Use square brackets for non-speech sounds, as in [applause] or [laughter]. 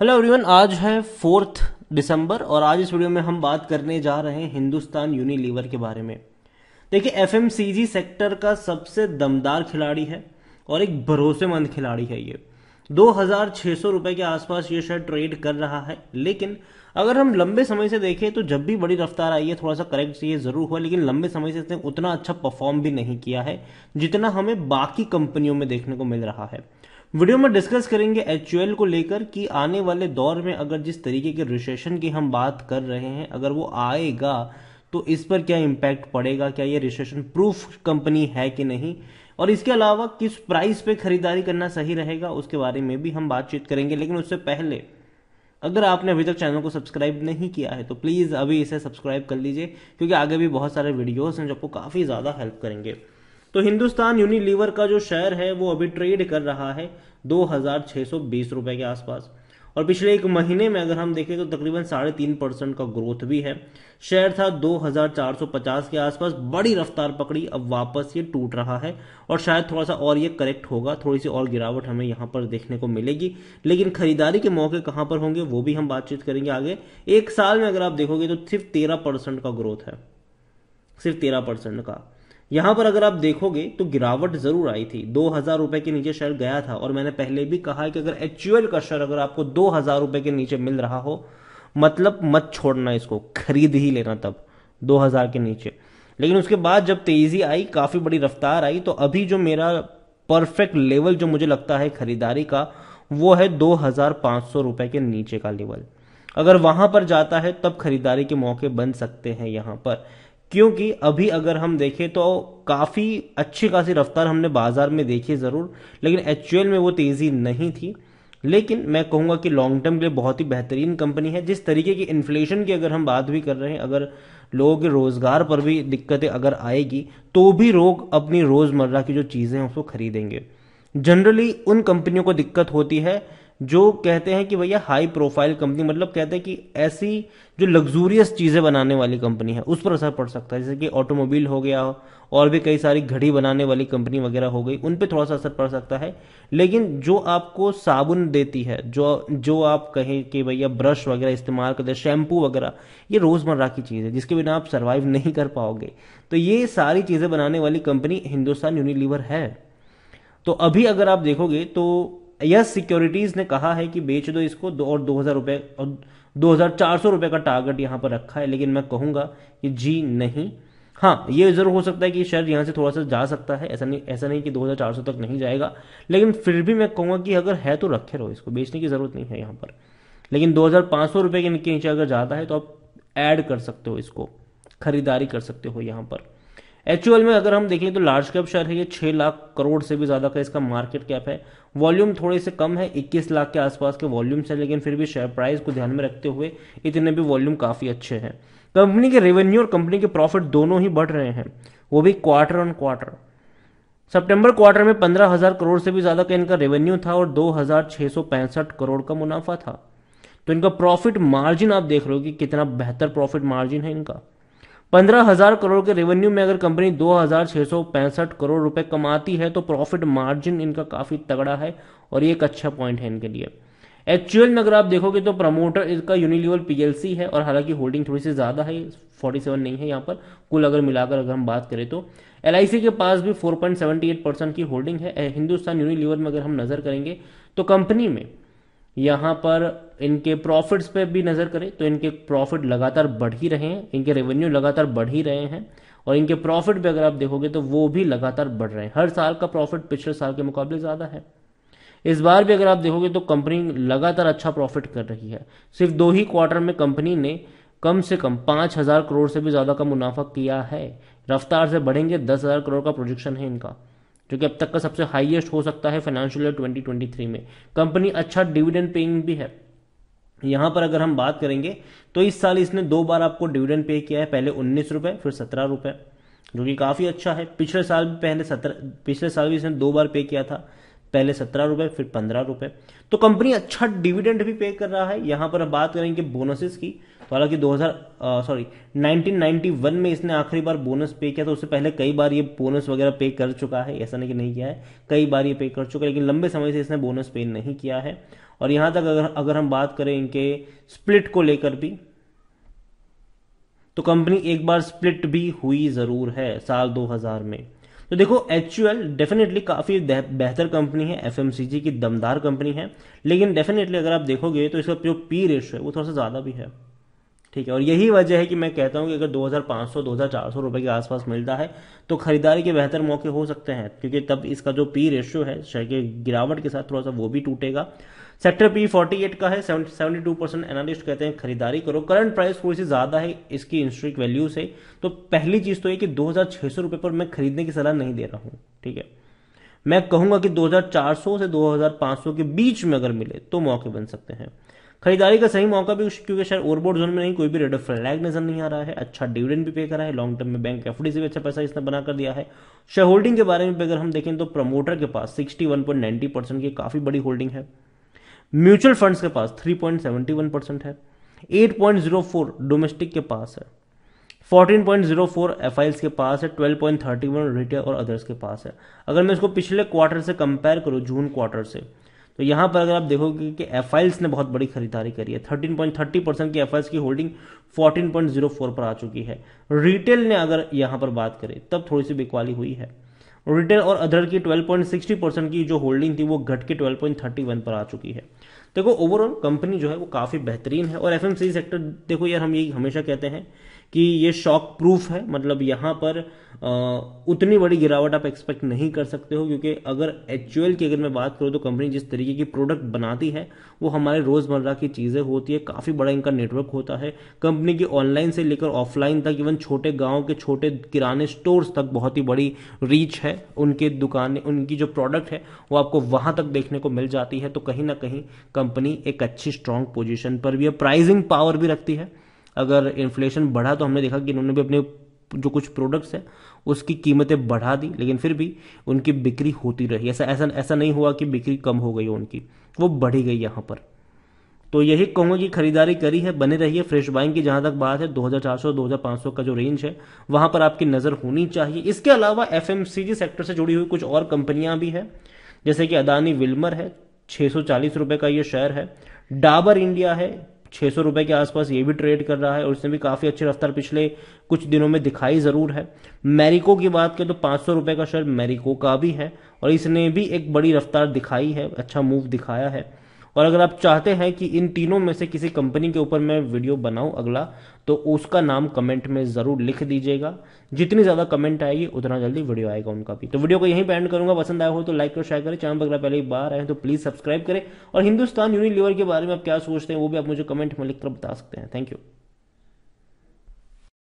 hello everyone आज है fourth December और आज इस वीडियो में हम बात करने जा रहे हैं हिंदुस्तान यूनिलीवर के बारे में देखिए एफएमसीजी सेक्टर का सबसे दमदार खिलाड़ी है और एक भरोसेमंद खिलाड़ी है ये दो हजार रुपए के आसपास ये शेयर ट्रेड कर रहा है लेकिन अगर हम लंबे समय से देखें तो जब भी बड़ी रफ्तार आई है थोड़ा सा करेक्ट ये जरूर हुआ लेकिन लंबे समय से इसने उतना अच्छा परफॉर्म भी नहीं किया है जितना हमें बाकी कंपनियों में देखने को मिल रहा है वीडियो में डिस्कस करेंगे एच को लेकर कि आने वाले दौर में अगर जिस तरीके के रिसेशन की हम बात कर रहे हैं अगर वो आएगा तो इस पर क्या इम्पैक्ट पड़ेगा क्या ये रिसेशन प्रूफ कंपनी है कि नहीं और इसके अलावा किस प्राइस पे खरीदारी करना सही रहेगा उसके बारे में भी हम बातचीत करेंगे लेकिन उससे पहले अगर आपने अभी तक चैनल को सब्सक्राइब नहीं किया है तो प्लीज़ अभी इसे सब्सक्राइब कर लीजिए क्योंकि आगे भी बहुत सारे वीडियोस हैं जो आपको काफ़ी ज़्यादा हेल्प करेंगे तो हिंदुस्तान यूनिलीवर का जो शेयर है वो अभी ट्रेड कर रहा है दो हज़ार छह सौ बीस रुपए के आसपास और पिछले एक महीने में अगर हम देखें तो तकरीबन साढ़े तीन परसेंट का ग्रोथ भी है शेयर था 2450 के आसपास बड़ी रफ्तार पकड़ी अब वापस ये टूट रहा है और शायद थोड़ा सा और ये करेक्ट होगा थोड़ी सी और गिरावट हमें यहाँ पर देखने को मिलेगी लेकिन खरीदारी के मौके कहाँ पर होंगे वो भी हम बातचीत करेंगे आगे एक साल में अगर आप देखोगे तो सिर्फ तेरह का ग्रोथ है सिर्फ तेरह का यहां पर अगर आप देखोगे तो गिरावट जरूर आई थी दो हजार रुपए के नीचे शेयर गया था और मैंने पहले भी कहा है कि अगर एक्चुअल का शेयर अगर आपको दो हजार रुपए के नीचे मिल रहा हो मतलब मत छोड़ना इसको खरीद ही लेना तब दो हजार के नीचे लेकिन उसके बाद जब तेजी आई काफी बड़ी रफ्तार आई तो अभी जो मेरा परफेक्ट लेवल जो मुझे लगता है खरीदारी का वो है दो हजार पांच सौ रुपए के नीचे का लेवल अगर वहां पर जाता है तब खरीदारी के मौके बन सकते हैं यहां पर क्योंकि अभी अगर हम देखें तो काफ़ी अच्छी खासी रफ्तार हमने बाज़ार में देखी ज़रूर लेकिन एक्चुअल में वो तेज़ी नहीं थी लेकिन मैं कहूँगा कि लॉन्ग टर्म के लिए बहुत ही बेहतरीन कंपनी है जिस तरीके की इन्फ्लेशन की अगर हम बात भी कर रहे हैं अगर लोगों के रोज़गार पर भी दिक्कतें अगर आएगी तो भी लोग अपनी रोज़मर्रा की जो चीज़ें हैं उसको खरीदेंगे जनरली उन कंपनियों को दिक्कत होती है जो कहते हैं कि भैया हाई प्रोफाइल कंपनी मतलब कहते हैं कि ऐसी जो लग्जूरियस चीज़ें बनाने वाली कंपनी है उस पर असर पड़ सकता है जैसे कि ऑटोमोबाइल हो गया और भी कई सारी घड़ी बनाने वाली कंपनी वगैरह हो गई उन पर थोड़ा सा असर पड़ सकता है लेकिन जो आपको साबुन देती है जो जो आप कहें कि भैया ब्रश वगैरह इस्तेमाल करते हैं शैम्पू वगैरह ये रोज़मर्रा की चीज़ है जिसके बिना आप सर्वाइव [laughs] नहीं कर पाओगे तो ये सारी चीज़ें बनाने वाली कंपनी हिंदुस्तान यूनिलीवर है तो अभी अगर आप देखोगे तो यस सिक्योरिटीज ने कहा है कि बेच दो इसको दो और दो हज़ार रुपए और दो हज़ार चार सौ रुपए का टारगेट यहां पर रखा है लेकिन मैं कहूंगा कि जी नहीं हाँ ये ज़रूर हो सकता है कि शेयर यहां से थोड़ा सा जा सकता है ऐसा नहीं ऐसा नहीं कि दो हजार चार सौ तक नहीं जाएगा लेकिन फिर भी मैं कहूंगा कि अगर है तो रखे रहो इसको बेचने की ज़रूरत नहीं है यहां पर लेकिन दो हज़ार पांच सौ रुपए के नीचे अगर जाता है तो आप एड कर सकते हो इसको खरीदारी कर सकते हो यहां पर एक्चुअल में अगर हम देखें तो लार्ज कैप शेयर है ये छह लाख करोड़ से भी ज़्यादा का इसका मार्केट कैप है वॉल्यूम थोड़े से कम है 21 लाख के आसपास के वॉल्यूम्स हैं लेकिन फिर भी शेयर प्राइस को ध्यान में रखते हुए इतने भी वॉल्यूम काफ़ी अच्छे हैं कंपनी के रेवेन्यू और कंपनी के प्रॉफिट दोनों ही बढ़ रहे हैं वो भी क्वार्टर ऑन क्वार्टर सितंबर क्वार्टर में पंद्रह हजार करोड़ से भी ज़्यादा का इनका रेवेन्यू था और दो हजार छह सौ पैंसठ करोड़ का मुनाफा था तो इनका प्रॉफिट मार्जिन आप देख रहे हो कि कितना बेहतर प्रॉफिट मार्जिन है इनका पंद्रह हजार करोड़ के रेवेन्यू में अगर कंपनी दो हजार छह सौ पैंसठ करोड़ रुपए कमाती है तो प्रॉफिट मार्जिन इनका काफ़ी तगड़ा है और ये एक अच्छा पॉइंट है इनके लिए एक्चुअल में अगर आप देखोगे तो प्रमोटर इसका यूनिलीवर पीएलसी है और हालांकि होल्डिंग थोड़ी सी ज़्यादा है 47 नहीं है यहाँ पर कुल अगर मिलाकर अगर हम बात करें तो एल के पास भी 4.78 परसेंट की होल्डिंग है हिंदुस्तान यूनिलीवर में अगर हम नज़र करेंगे तो कंपनी में यहाँ पर इनके प्रॉफिट्स पे भी नज़र करें तो इनके प्रॉफिट लगातार बढ़ ही रहे हैं इनके रेवेन्यू लगातार बढ़ ही रहे हैं और इनके प्रॉफिट भी अगर आप देखोगे तो वो भी लगातार बढ़ रहे हैं हर साल का प्रॉफिट पिछले साल के मुकाबले ज़्यादा है इस बार भी अगर आप देखोगे तो कंपनी लगातार अच्छा प्रॉफिट कर रही है सिर्फ दो ही क्वार्टर में कंपनी ने कम से कम पांच हज़ार करोड़ से भी ज़्यादा का मुनाफा किया है रफ्तार से बढ़ेंगे दस हज़ार करोड़ का प्रोजेक्शन है इनका जो कि अब तक का सबसे हाईएस्ट हो सकता है फाइनेंशियल ईयर 2023 में कंपनी अच्छा डिविडेंड पेइंग भी है यहां पर अगर हम बात करेंगे तो इस साल इसने दो बार आपको डिविडेंड पे किया है पहले उन्नीस रुपए फिर सत्रह रुपए जो कि काफ़ी अच्छा है पिछले साल भी पहले सत्रह पिछले साल भी इसने दो बार पे किया था पहले सत्रह रुपए फिर पंद्रह रुपए तो कंपनी अच्छा डिविडेंड भी पे कर रहा है यहां पर हम बात करेंगे बोनसेस की तो हालांकि 2000 सॉरी 1991 में इसने आखिरी बार बोनस पे किया तो उससे पहले कई बार ये बोनस वगैरह पे कर चुका है ऐसा नहीं कि नहीं किया है कई बार ये पे कर चुका है लेकिन लंबे समय से इसने बोनस पे नहीं किया है और यहां तक अगर अगर हम बात करें इनके स्प्लिट को लेकर भी तो कंपनी एक बार स्प्लिट भी हुई ज़रूर है साल 2000 में तो देखो एच डेफिनेटली काफ़ी बेहतर कंपनी है एफ की दमदार कंपनी है लेकिन डेफिनेटली अगर आप देखोगे तो इसका जो पी रेशो है वो थोड़ा सा ज़्यादा भी है ठीक है और यही वजह है कि मैं कहता हूँ कि अगर 2500 2400 रुपए के आसपास मिलता है तो खरीदारी के बेहतर मौके हो सकते हैं क्योंकि तब इसका जो पी रेशियो है शेयर के गिरावट के साथ थोड़ा सा वो भी टूटेगा सेक्टर पी फोर्टी एट का है सेवेंटी टू परसेंट एनालिस्ट कहते हैं खरीदारी करो करंट प्राइस थोड़ी सी ज़्यादा है इसकी इंस्ट्रिक वैल्यू से तो पहली चीज़ तो ये कि दो हजार छह सौ रुपए पर मैं खरीदने की सलाह नहीं दे रहा हूं ठीक है मैं कहूंगा कि दो हजार चार सौ से दो हजार पांच सौ के बीच में अगर मिले तो मौके बन सकते हैं खरीदारी का सही मौका भी क्योंकि शायद ओवरबोर्ड जोन में नहीं कोई भी रेड फ्लैग नजर नहीं आ रहा है अच्छा डिविडेंड भी पे करा है लॉन्ग टर्म में बैंक एफडी से भी अच्छा पैसा इसने बना कर दिया है शेयर होल्डिंग के बारे में अगर हम देखें तो प्रमोटर के पास sixty one point ninety percent की काफ़ी बड़ी होल्डिंग है म्यूचुअल फंड्स के पास 3.71 परसेंट है 8.04 डोमेस्टिक के पास है 14.04 एफ के पास है 12.31 रिटेल और अदर्स के पास है अगर मैं इसको पिछले क्वार्टर से कंपेयर करूँ जून क्वार्टर से तो यहाँ पर अगर आप देखोगे कि एफ ने बहुत बड़ी खरीदारी करी है 13.30 परसेंट की एफ की होल्डिंग 14.04 पर आ चुकी है रिटेल ने अगर यहाँ पर बात करें तब थोड़ी सी बिकवाली हुई है रिटेल और अदर की 12.60 परसेंट की जो होल्डिंग थी वो घट के 12.31 पर आ चुकी है देखो ओवरऑल कंपनी जो है वो काफ़ी बेहतरीन है और एफ सेक्टर देखो यार हम यही हमेशा कहते हैं कि ये शॉक प्रूफ है मतलब यहाँ पर आ, उतनी बड़ी गिरावट आप एक्सपेक्ट नहीं कर सकते हो क्योंकि अगर एक्चुअल की अगर मैं बात करूँ तो कंपनी जिस तरीके की प्रोडक्ट बनाती है वो हमारे रोज़मर्रा की चीज़ें होती है काफ़ी बड़ा इनका नेटवर्क होता है कंपनी की ऑनलाइन से लेकर ऑफलाइन तक इवन छोटे गाँव के छोटे किराने स्टोर्स तक बहुत ही बड़ी रीच है उनके दुकाने उनकी जो प्रोडक्ट है वो आपको वहां तक देखने को मिल जाती है तो कहीं ना कहीं कंपनी एक अच्छी स्ट्रांग पोजीशन पर भी है प्राइसिंग पावर भी रखती है अगर इन्फ्लेशन बढ़ा तो हमने देखा कि इन्होंने भी अपने जो कुछ प्रोडक्ट्स हैं उसकी कीमतें बढ़ा दी लेकिन फिर भी उनकी बिक्री होती रही ऐसा ऐसा ऐसा नहीं हुआ कि बिक्री कम हो गई उनकी वो बढ़ी गई यहाँ पर तो यही कहूंगा कि खरीदारी करी है बने रहिए फ्रेश बाइंग की जहां तक बात है 2400 2500 का जो रेंज है वहां पर आपकी नज़र होनी चाहिए इसके अलावा एफ सेक्टर से जुड़ी हुई कुछ और कंपनियां भी हैं जैसे कि अदानी विल्मर है 640 सौ चालीस का ये शेयर है डाबर इंडिया है 600 सौ के आसपास ये भी ट्रेड कर रहा है और इसने भी काफ़ी अच्छी रफ्तार पिछले कुछ दिनों में दिखाई ज़रूर है मैरिको की बात करें तो पांच सौ का शेयर मैरिको का भी है और इसने भी एक बड़ी रफ्तार दिखाई है अच्छा मूव दिखाया है और अगर आप चाहते हैं कि इन तीनों में से किसी कंपनी के ऊपर मैं वीडियो बनाऊं अगला तो उसका नाम कमेंट में ज़रूर लिख दीजिएगा जितनी ज़्यादा कमेंट आएगी उतना जल्दी वीडियो आएगा उनका भी तो वीडियो को यहीं पर एंड करूंगा पसंद आया हो तो लाइक और शेयर करें चैनल पर पहले बार आए तो प्लीज़ सब्सक्राइब करें और हिंदुस्तान यूनिलीवर के बारे में आप क्या सोचते हैं वो भी आप मुझे कमेंट में लिखकर बता सकते हैं थैंक यू